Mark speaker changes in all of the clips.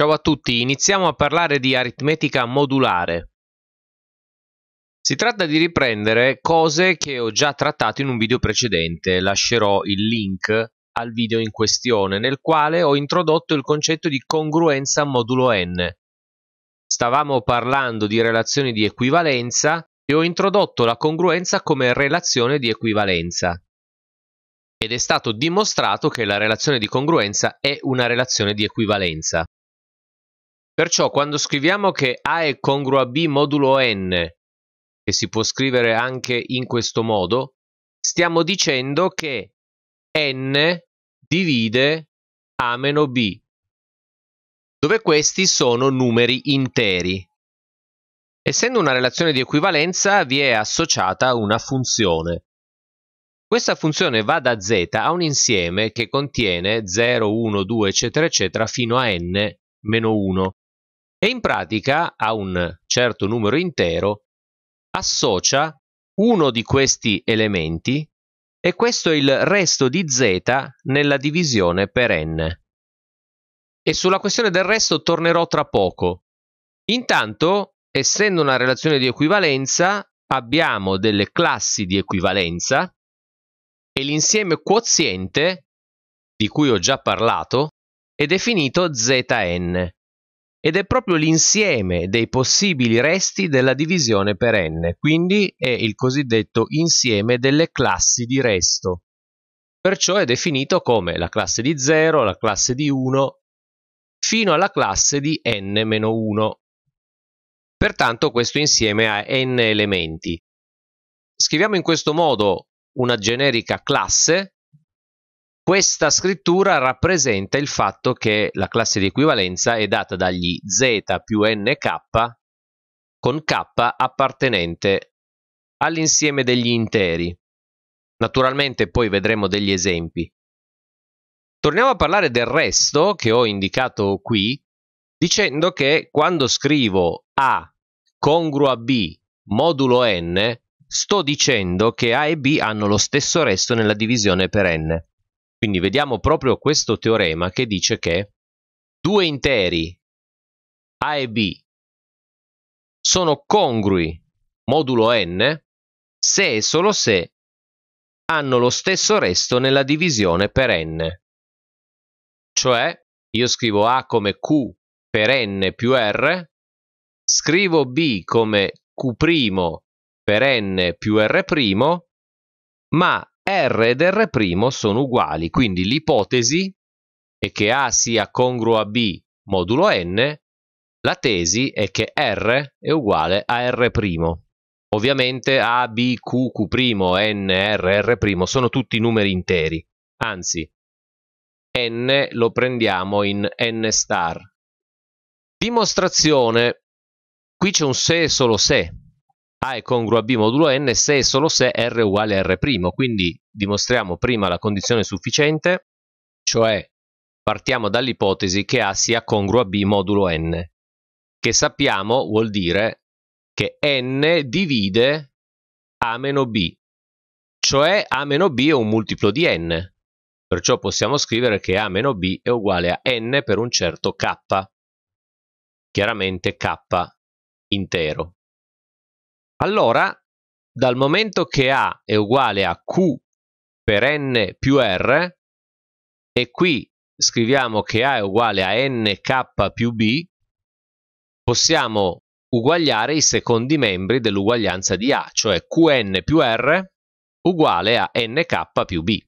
Speaker 1: Ciao a tutti, iniziamo a parlare di aritmetica modulare. Si tratta di riprendere cose che ho già trattato in un video precedente, lascerò il link al video in questione, nel quale ho introdotto il concetto di congruenza modulo n. Stavamo parlando di relazioni di equivalenza e ho introdotto la congruenza come relazione di equivalenza. Ed è stato dimostrato che la relazione di congruenza è una relazione di equivalenza. Perciò quando scriviamo che A è congruo a B modulo n, che si può scrivere anche in questo modo, stiamo dicendo che n divide A meno B, dove questi sono numeri interi. Essendo una relazione di equivalenza vi è associata una funzione. Questa funzione va da z a un insieme che contiene 0, 1, 2, eccetera, eccetera, fino a n meno 1 e in pratica a un certo numero intero associa uno di questi elementi e questo è il resto di z nella divisione per n. E sulla questione del resto tornerò tra poco. Intanto, essendo una relazione di equivalenza, abbiamo delle classi di equivalenza e l'insieme quoziente, di cui ho già parlato, è definito zn ed è proprio l'insieme dei possibili resti della divisione per n, quindi è il cosiddetto insieme delle classi di resto. Perciò è definito come la classe di 0, la classe di 1, fino alla classe di n-1. Pertanto questo insieme ha n elementi. Scriviamo in questo modo una generica classe questa scrittura rappresenta il fatto che la classe di equivalenza è data dagli z più nk con k appartenente all'insieme degli interi. Naturalmente poi vedremo degli esempi. Torniamo a parlare del resto che ho indicato qui dicendo che quando scrivo A congruo a B modulo n sto dicendo che A e B hanno lo stesso resto nella divisione per n. Quindi vediamo proprio questo teorema che dice che due interi a e b sono congrui modulo n se e solo se hanno lo stesso resto nella divisione per n. Cioè io scrivo a come q per n più r, scrivo b come q' per n più r', ma R ed R' sono uguali, quindi l'ipotesi è che A sia congruo a B modulo n, la tesi è che R è uguale a R'. Ovviamente A, B, Q, Q', N, R, R' sono tutti numeri interi, anzi n lo prendiamo in n star. Dimostrazione, qui c'è un se e solo se, a è congruo a B modulo n se e solo se R è uguale a R'. Quindi dimostriamo prima la condizione sufficiente, cioè partiamo dall'ipotesi che A sia congruo a B modulo n, che sappiamo vuol dire che n divide A B, cioè A B è un multiplo di n. Perciò possiamo scrivere che A B è uguale a n per un certo k, chiaramente k intero. Allora, dal momento che A è uguale a Q per n più R, e qui scriviamo che A è uguale a nk più B, possiamo uguagliare i secondi membri dell'uguaglianza di A, cioè Qn più R uguale a nk più B.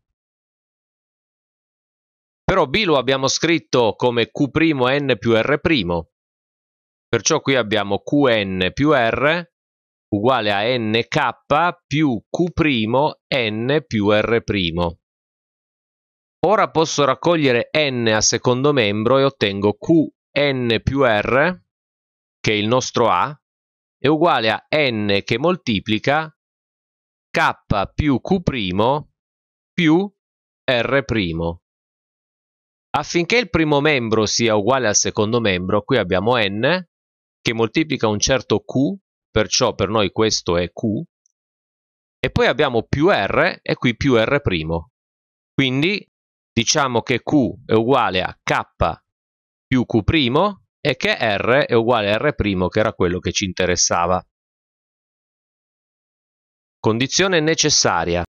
Speaker 1: Però B lo abbiamo scritto come Q'n più R', perciò qui abbiamo Qn più R uguale a nk più q' n più r'. Ora posso raccogliere n a secondo membro e ottengo qn più r, che è il nostro a, è uguale a n che moltiplica k più q' più r'. Affinché il primo membro sia uguale al secondo membro, qui abbiamo n che moltiplica un certo q perciò per noi questo è Q, e poi abbiamo più R e qui più R'. Quindi diciamo che Q è uguale a K più Q' e che R è uguale a R' che era quello che ci interessava. Condizione necessaria.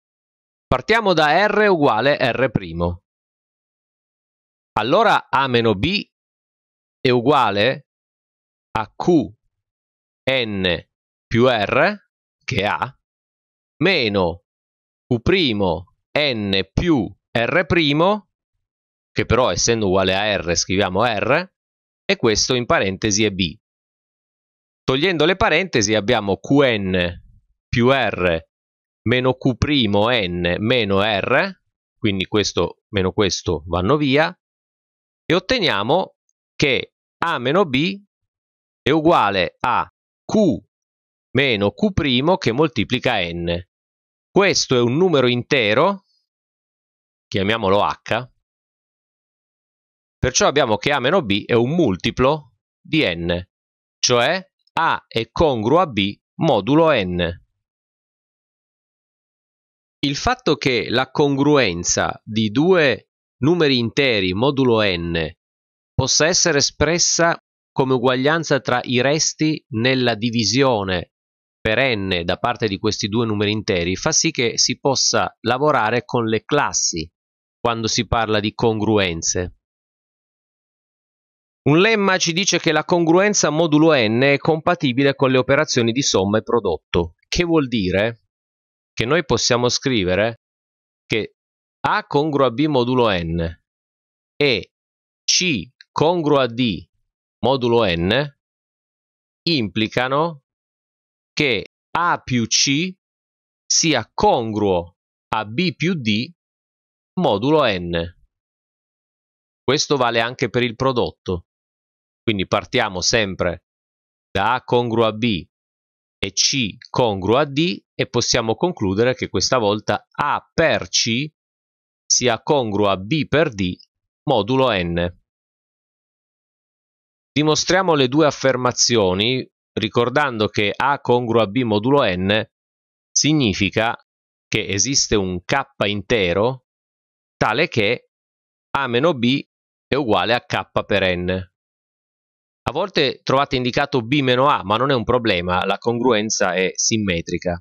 Speaker 1: Partiamo da R uguale R'. Allora A meno B è uguale a Q n più R, che A, meno Q'N più R', che però essendo uguale a R scriviamo R, e questo in parentesi è B. Togliendo le parentesi abbiamo Qn più R meno Q'N meno R, quindi questo meno questo vanno via, e otteniamo che A meno B è uguale a Q meno Q' che moltiplica n. Questo è un numero intero, chiamiamolo h, perciò abbiamo che a meno b è un multiplo di n, cioè a è congruo a b modulo n. Il fatto che la congruenza di due numeri interi modulo n possa essere espressa come uguaglianza tra i resti nella divisione perenne da parte di questi due numeri interi fa sì che si possa lavorare con le classi quando si parla di congruenze. Un lemma ci dice che la congruenza modulo n è compatibile con le operazioni di somma e prodotto, che vuol dire che noi possiamo scrivere che A congruo a B modulo n e C congruo a D modulo n implicano che A più C sia congruo a B più D modulo n. Questo vale anche per il prodotto. Quindi partiamo sempre da A congruo a B e C congruo a D e possiamo concludere che questa volta A per C sia congruo a B per D modulo n. Dimostriamo le due affermazioni ricordando che A congruo a B modulo n significa che esiste un K intero tale che A meno B è uguale a K per n. A volte trovate indicato B meno A, ma non è un problema, la congruenza è simmetrica.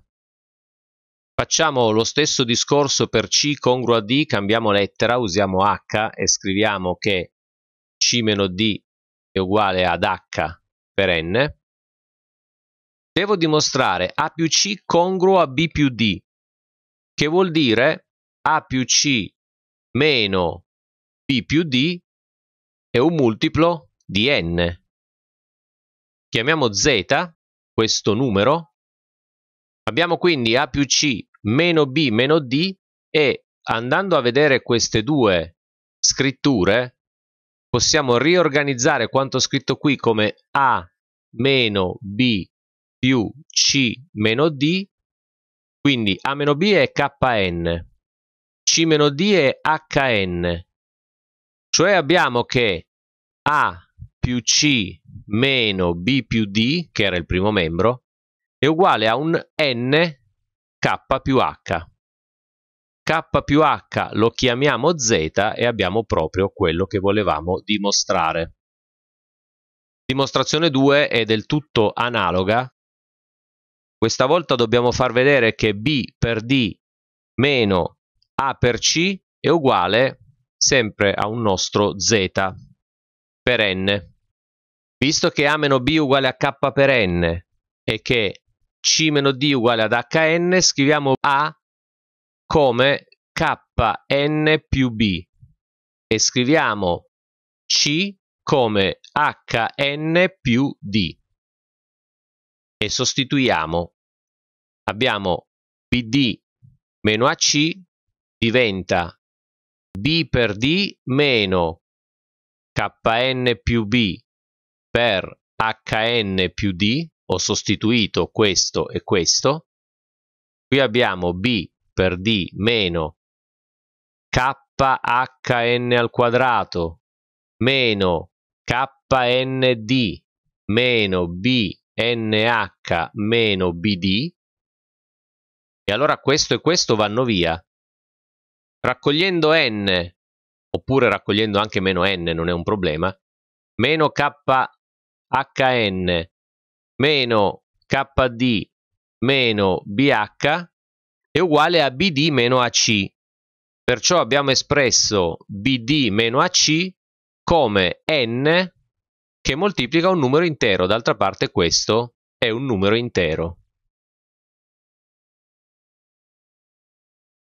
Speaker 1: Facciamo lo stesso discorso per C congruo a D, cambiamo lettera, usiamo H e scriviamo che C meno D è uguale ad H per n Devo dimostrare A più C congruo a B più D, che vuol dire A più C meno B più D è un multiplo di n. Chiamiamo z questo numero. Abbiamo quindi A più C meno B meno D e andando a vedere queste due scritture possiamo riorganizzare quanto scritto qui come A meno B più C meno D, quindi A meno B è KN, C meno D è HN, cioè abbiamo che A più C meno B più D, che era il primo membro, è uguale a un N K più H. K più H lo chiamiamo Z e abbiamo proprio quello che volevamo dimostrare. Dimostrazione 2 è del tutto analoga questa volta dobbiamo far vedere che B per D meno A per C è uguale sempre a un nostro Z per N. Visto che A meno B è uguale a K per N e che C meno D è uguale ad HN, scriviamo A come KN più B e scriviamo C come HN più D e sostituiamo. Abbiamo bd meno AC diventa B per D meno KN più B per HN più D, ho sostituito questo e questo, qui abbiamo B per D meno KHN al quadrato meno kn KND meno B nh-bd e allora questo e questo vanno via. Raccogliendo n, oppure raccogliendo anche meno n, non è un problema, meno khn, meno kd, meno bh è uguale a bd meno ac. Perciò abbiamo espresso bd meno ac come n che moltiplica un numero intero, d'altra parte questo è un numero intero.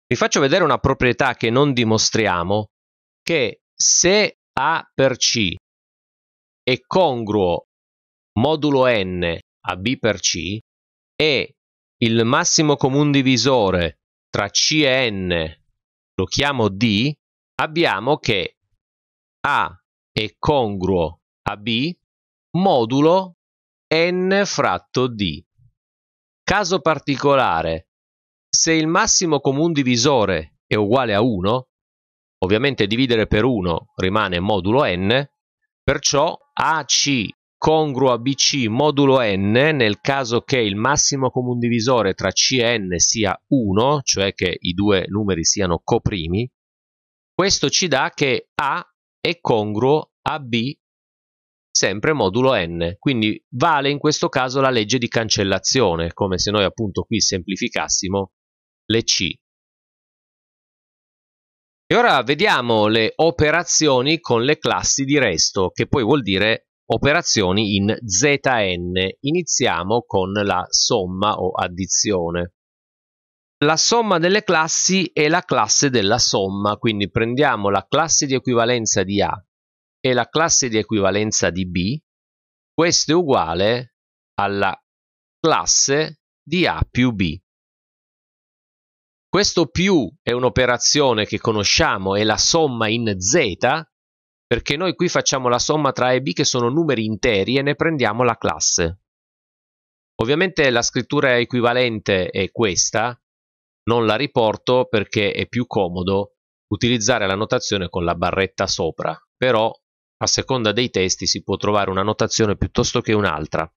Speaker 1: Vi faccio vedere una proprietà che non dimostriamo, che se A per C è congruo modulo n a B per C e il massimo comune divisore tra C e n lo chiamo D, abbiamo che A è congruo a B modulo n fratto d. Caso particolare: se il massimo comune divisore è uguale a 1, ovviamente dividere per 1 rimane modulo n, perciò AC congruo a BC modulo n nel caso che il massimo comune divisore tra C e n sia 1, cioè che i due numeri siano coprimi, questo ci dà che A è congruo a B sempre modulo n, quindi vale in questo caso la legge di cancellazione, come se noi appunto qui semplificassimo le c. E ora vediamo le operazioni con le classi di resto, che poi vuol dire operazioni in zn. Iniziamo con la somma o addizione. La somma delle classi è la classe della somma, quindi prendiamo la classe di equivalenza di A è la classe di equivalenza di B, questo è uguale alla classe di A più B. Questo più è un'operazione che conosciamo, è la somma in Z, perché noi qui facciamo la somma tra A e B che sono numeri interi e ne prendiamo la classe. Ovviamente la scrittura equivalente è questa, non la riporto perché è più comodo utilizzare la notazione con la barretta sopra, però a seconda dei testi si può trovare una notazione piuttosto che un'altra.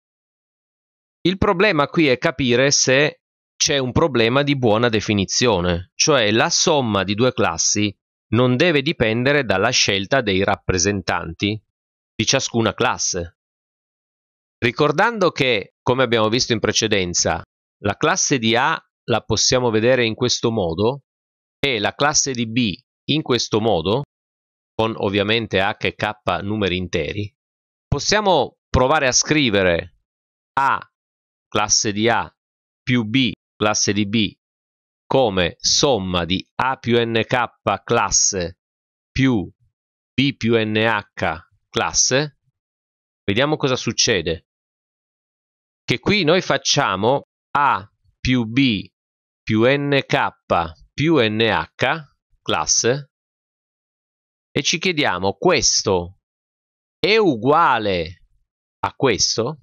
Speaker 1: Il problema qui è capire se c'è un problema di buona definizione, cioè la somma di due classi non deve dipendere dalla scelta dei rappresentanti di ciascuna classe. Ricordando che, come abbiamo visto in precedenza, la classe di A la possiamo vedere in questo modo e la classe di B in questo modo, con ovviamente H e K numeri interi, possiamo provare a scrivere A classe di A più B classe di B come somma di A più NK classe più B più NH classe. Vediamo cosa succede. Che qui noi facciamo A più B più NK più NH classe e ci chiediamo questo è uguale a questo?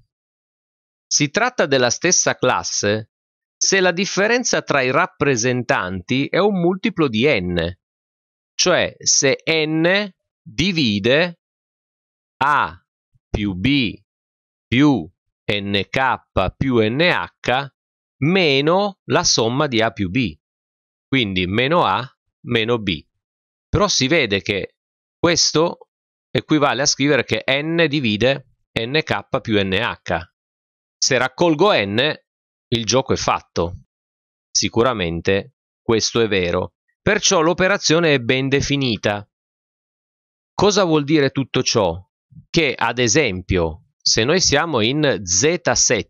Speaker 1: Si tratta della stessa classe se la differenza tra i rappresentanti è un multiplo di n, cioè se n divide a più b più nk più nh meno la somma di a più b, quindi meno a meno b. Però si vede che questo equivale a scrivere che n divide nk più nh. Se raccolgo n, il gioco è fatto. Sicuramente questo è vero. Perciò l'operazione è ben definita. Cosa vuol dire tutto ciò? Che, ad esempio, se noi siamo in Z7,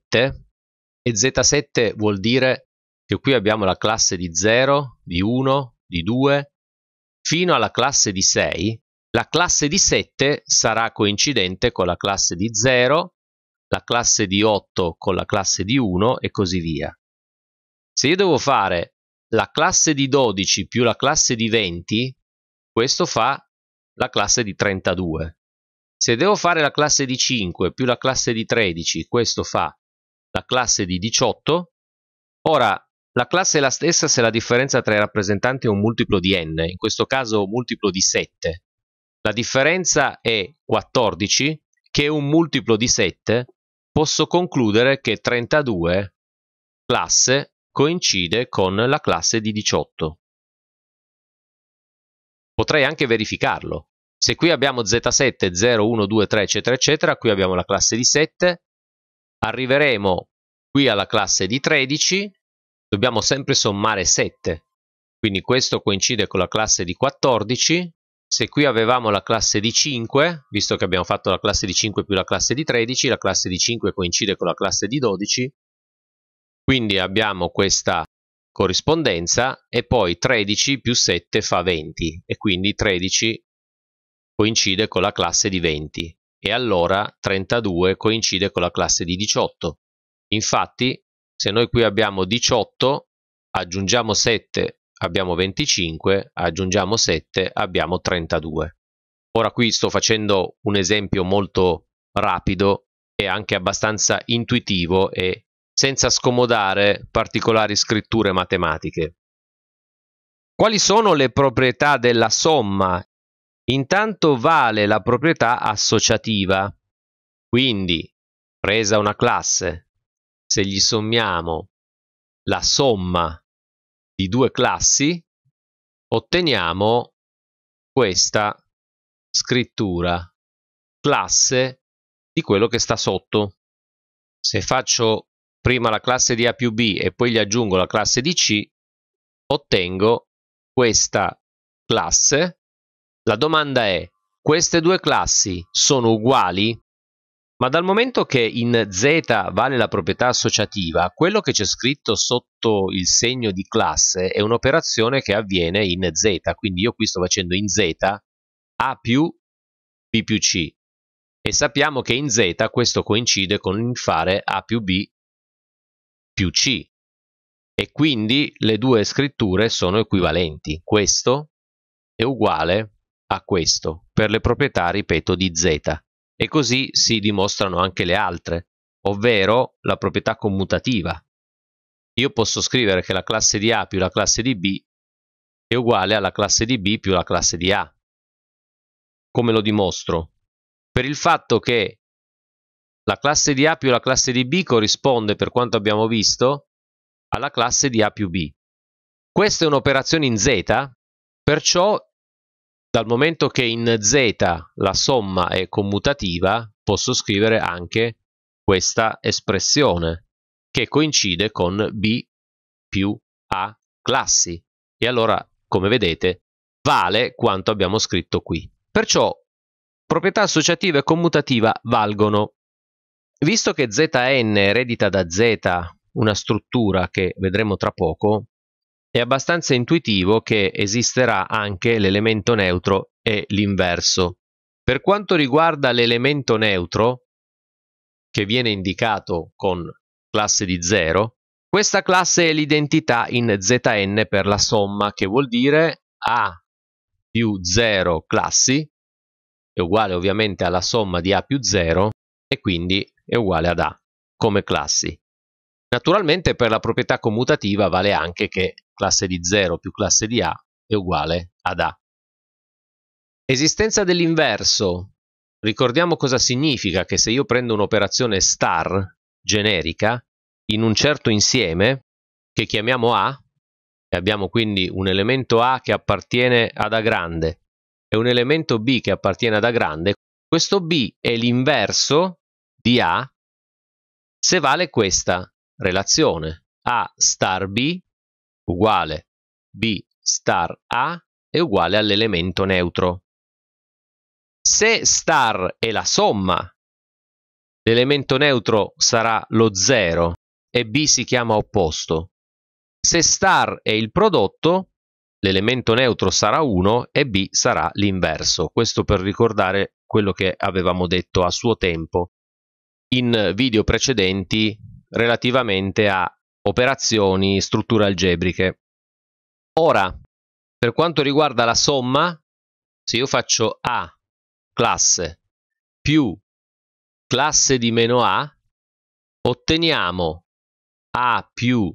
Speaker 1: e Z7 vuol dire che qui abbiamo la classe di 0, di 1, di 2, fino alla classe di 6, la classe di 7 sarà coincidente con la classe di 0, la classe di 8 con la classe di 1 e così via. Se io devo fare la classe di 12 più la classe di 20, questo fa la classe di 32. Se devo fare la classe di 5 più la classe di 13, questo fa la classe di 18. Ora, la classe è la stessa se la differenza tra i rappresentanti è un multiplo di n, in questo caso un multiplo di 7. La differenza è 14 che è un multiplo di 7, posso concludere che 32 classe coincide con la classe di 18. Potrei anche verificarlo. Se qui abbiamo Z7, 0, 1, 2, 3, eccetera, eccetera, qui abbiamo la classe di 7, arriveremo qui alla classe di 13, dobbiamo sempre sommare 7, quindi questo coincide con la classe di 14, se qui avevamo la classe di 5, visto che abbiamo fatto la classe di 5 più la classe di 13, la classe di 5 coincide con la classe di 12, quindi abbiamo questa corrispondenza e poi 13 più 7 fa 20 e quindi 13 coincide con la classe di 20 e allora 32 coincide con la classe di 18. Infatti se noi qui abbiamo 18 aggiungiamo 7 abbiamo 25, aggiungiamo 7, abbiamo 32. Ora qui sto facendo un esempio molto rapido e anche abbastanza intuitivo e senza scomodare particolari scritture matematiche. Quali sono le proprietà della somma? Intanto vale la proprietà associativa, quindi presa una classe, se gli sommiamo la somma di due classi otteniamo questa scrittura classe di quello che sta sotto. Se faccio prima la classe di A più B e poi gli aggiungo la classe di C, ottengo questa classe. La domanda è, queste due classi sono uguali? Ma dal momento che in Z vale la proprietà associativa, quello che c'è scritto sotto il segno di classe è un'operazione che avviene in Z, quindi io qui sto facendo in Z A più B più C e sappiamo che in Z questo coincide con il fare A più B più C e quindi le due scritture sono equivalenti. Questo è uguale a questo per le proprietà, ripeto, di Z e così si dimostrano anche le altre, ovvero la proprietà commutativa. Io posso scrivere che la classe di A più la classe di B è uguale alla classe di B più la classe di A. Come lo dimostro? Per il fatto che la classe di A più la classe di B corrisponde, per quanto abbiamo visto, alla classe di A più B. Questa è un'operazione in Z, perciò dal momento che in Z la somma è commutativa, posso scrivere anche questa espressione che coincide con B più A classi. E allora, come vedete, vale quanto abbiamo scritto qui. Perciò proprietà associativa e commutativa valgono. Visto che Zn eredita da Z una struttura che vedremo tra poco, è abbastanza intuitivo che esisterà anche l'elemento neutro e l'inverso. Per quanto riguarda l'elemento neutro, che viene indicato con classe di 0, questa classe è l'identità in Zn per la somma, che vuol dire A più 0 classi, è uguale ovviamente alla somma di A più 0, e quindi è uguale ad A come classi. Naturalmente per la proprietà commutativa vale anche che classe di 0 più classe di A è uguale ad A. Esistenza dell'inverso. Ricordiamo cosa significa che se io prendo un'operazione star generica in un certo insieme che chiamiamo A, e abbiamo quindi un elemento A che appartiene ad A grande e un elemento B che appartiene ad A grande, questo B è l'inverso di A se vale questa relazione A star B uguale B star A è uguale all'elemento neutro. Se star è la somma, l'elemento neutro sarà lo 0 e B si chiama opposto. Se star è il prodotto, l'elemento neutro sarà 1 e B sarà l'inverso. Questo per ricordare quello che avevamo detto a suo tempo in video precedenti relativamente a operazioni, strutture algebriche. Ora, per quanto riguarda la somma, se io faccio A classe più classe di meno A, otteniamo A più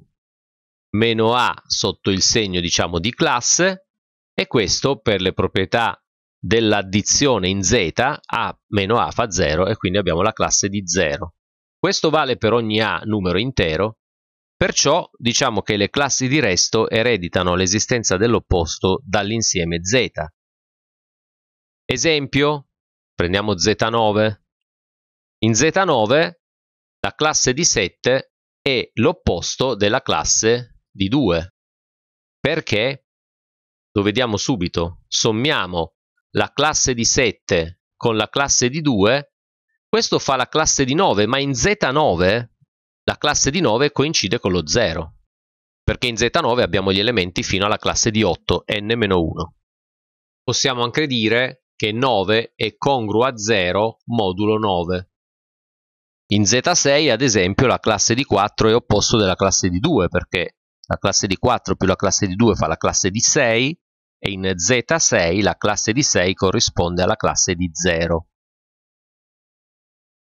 Speaker 1: meno A sotto il segno, diciamo, di classe e questo per le proprietà dell'addizione in Z, A meno A fa 0 e quindi abbiamo la classe di 0. Questo vale per ogni A numero intero Perciò diciamo che le classi di resto ereditano l'esistenza dell'opposto dall'insieme z. Esempio, prendiamo z9. In z9 la classe di 7 è l'opposto della classe di 2. Perché? Lo vediamo subito. Sommiamo la classe di 7 con la classe di 2. Questo fa la classe di 9, ma in z9 la classe di 9 coincide con lo 0, perché in Z9 abbiamo gli elementi fino alla classe di 8, n-1. Possiamo anche dire che 9 è congruo a 0 modulo 9. In Z6, ad esempio, la classe di 4 è opposto della classe di 2, perché la classe di 4 più la classe di 2 fa la classe di 6, e in Z6 la classe di 6 corrisponde alla classe di 0.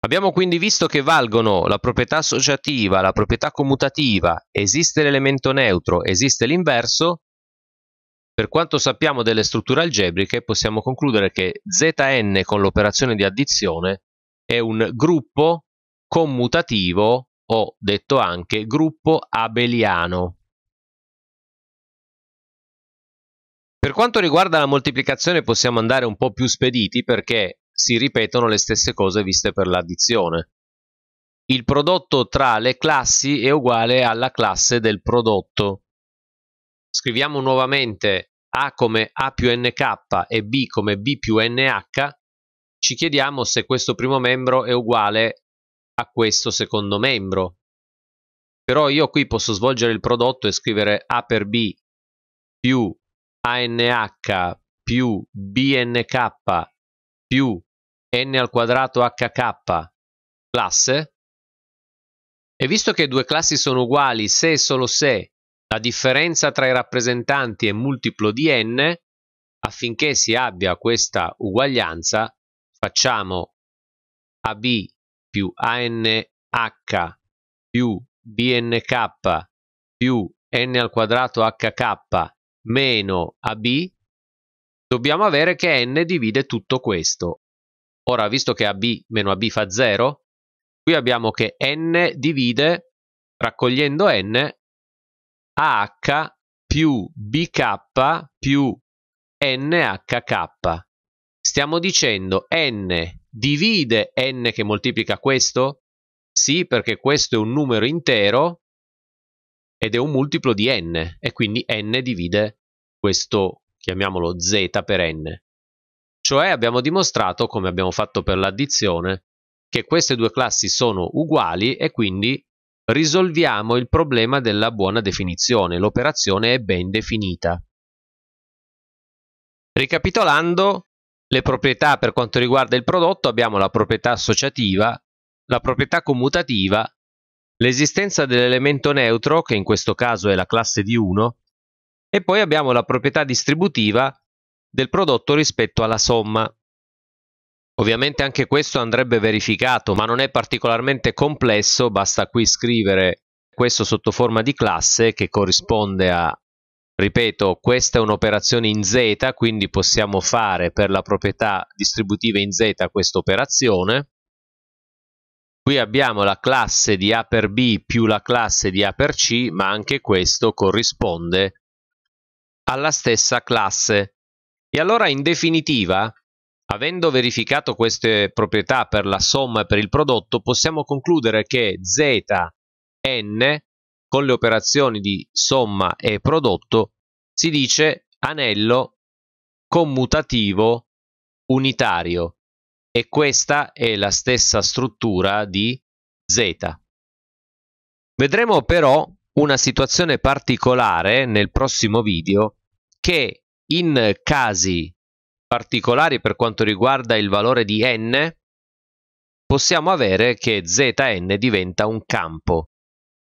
Speaker 1: Abbiamo quindi visto che valgono la proprietà associativa, la proprietà commutativa, esiste l'elemento neutro, esiste l'inverso. Per quanto sappiamo delle strutture algebriche possiamo concludere che Zn con l'operazione di addizione è un gruppo commutativo o detto anche gruppo abeliano. Per quanto riguarda la moltiplicazione possiamo andare un po' più spediti perché si ripetono le stesse cose viste per l'addizione. Il prodotto tra le classi è uguale alla classe del prodotto. Scriviamo nuovamente A come A più NK e B come B più NH. Ci chiediamo se questo primo membro è uguale a questo secondo membro. Però io qui posso svolgere il prodotto e scrivere A per B più ANH più BNK più n2hk classe e visto che due classi sono uguali se e solo se la differenza tra i rappresentanti è multiplo di n, affinché si abbia questa uguaglianza facciamo ab più anh più bnk più n al quadrato hk meno ab, dobbiamo avere che n divide tutto questo Ora, visto che AB meno AB fa 0, qui abbiamo che n divide, raccogliendo n, AH più BK più NHK. Stiamo dicendo n divide n che moltiplica questo? Sì, perché questo è un numero intero ed è un multiplo di n e quindi n divide questo, chiamiamolo z per n. Cioè abbiamo dimostrato, come abbiamo fatto per l'addizione, che queste due classi sono uguali e quindi risolviamo il problema della buona definizione. L'operazione è ben definita. Ricapitolando, le proprietà per quanto riguarda il prodotto abbiamo la proprietà associativa, la proprietà commutativa, l'esistenza dell'elemento neutro, che in questo caso è la classe di 1, e poi abbiamo la proprietà distributiva, del prodotto rispetto alla somma. Ovviamente anche questo andrebbe verificato, ma non è particolarmente complesso, basta qui scrivere questo sotto forma di classe che corrisponde a, ripeto, questa è un'operazione in Z, quindi possiamo fare per la proprietà distributiva in Z questa operazione. Qui abbiamo la classe di A per B più la classe di A per C, ma anche questo corrisponde alla stessa classe. E allora in definitiva, avendo verificato queste proprietà per la somma e per il prodotto, possiamo concludere che Zn con le operazioni di somma e prodotto si dice anello commutativo unitario e questa è la stessa struttura di Z. Vedremo però una situazione particolare nel prossimo video che in casi particolari per quanto riguarda il valore di n, possiamo avere che zn diventa un campo.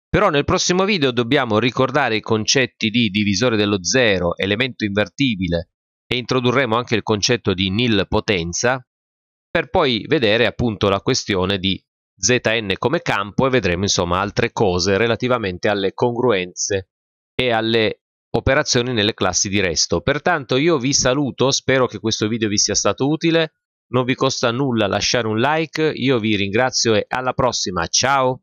Speaker 1: Però nel prossimo video dobbiamo ricordare i concetti di divisore dello zero, elemento invertibile e introdurremo anche il concetto di nil potenza per poi vedere appunto la questione di zn come campo e vedremo insomma altre cose relativamente alle congruenze e alle operazioni nelle classi di resto. Pertanto io vi saluto, spero che questo video vi sia stato utile, non vi costa nulla lasciare un like, io vi ringrazio e alla prossima, ciao!